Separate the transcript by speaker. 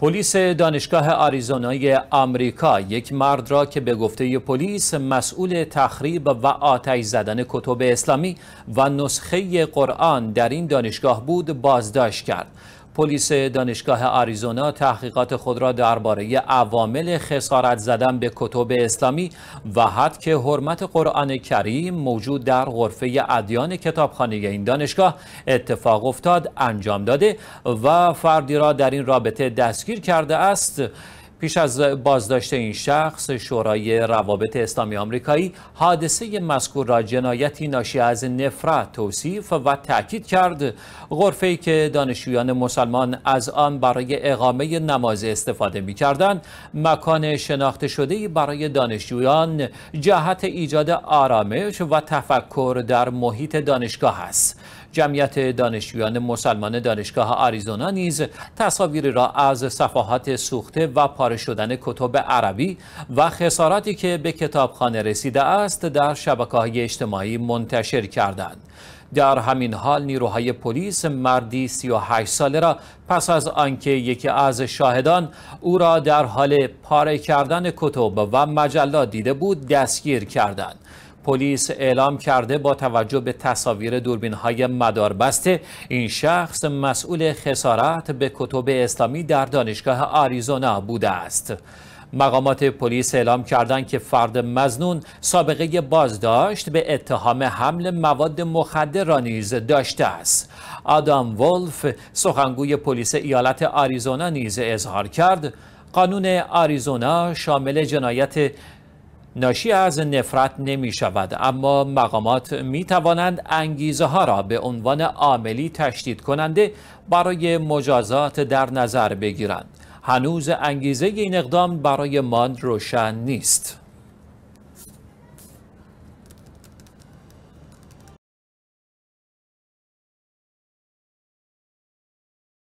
Speaker 1: پلیس دانشگاه آریزونای آمریکا یک مرد را که به گفته پلیس مسئول تخریب و آتش زدن کتب اسلامی و نسخه قرآن در این دانشگاه بود بازداشت کرد. پلیس دانشگاه آریزونا تحقیقات خود را درباره عوامل خسارت زدن به کتب اسلامی و حد که حرمت قرآن کریم موجود در غرفه ادیان کتابخانه این دانشگاه اتفاق افتاد انجام داده و فردی را در این رابطه دستگیر کرده است پیش از بازداشت این شخص شورای روابط اسلامی آمریکایی حادثه مذکور را جنایتی ناشی از نفرت توصیف و تاکید کرد غرفه که دانشجویان مسلمان از آن برای اقامه نماز استفاده می کردن مکان شناخته شده برای دانشجویان جهت ایجاد آرامش و تفکر در محیط دانشگاه است جمعیت دانشجویان مسلمان دانشگاه آریزونا نیز تصاویری را از صفحات سوخته و پاره شدن کتب عربی و خساراتی که به کتابخانه رسیده است در های اجتماعی منتشر کردند. در همین حال نیروهای پلیس مردی 38 ساله را پس از آنکه یکی از شاهدان او را در حال پاره کردن کتب و مجلات دیده بود دستگیر کردند. پلیس اعلام کرده با توجه به تصاویر دوربین های مداربسته این شخص مسئول خسارت به کتب اسلامی در دانشگاه آریزونا بوده است. مقامات پلیس اعلام کردند که فرد مزنون سابقه بازداشت به اتهام حمل مواد مخدر را نیز داشته است آدام ولف سخنگوی پلیس ایالت آریزونا نیز اظهار کرد قانون آریزونا شامل جنایت ناشی از نفرت نمی شود اما مقامات می توانند انگیزه ها را به عنوان عاملی تشدید کننده برای مجازات در نظر بگیرند هنوز انگیزه این اقدام برای من روشن نیست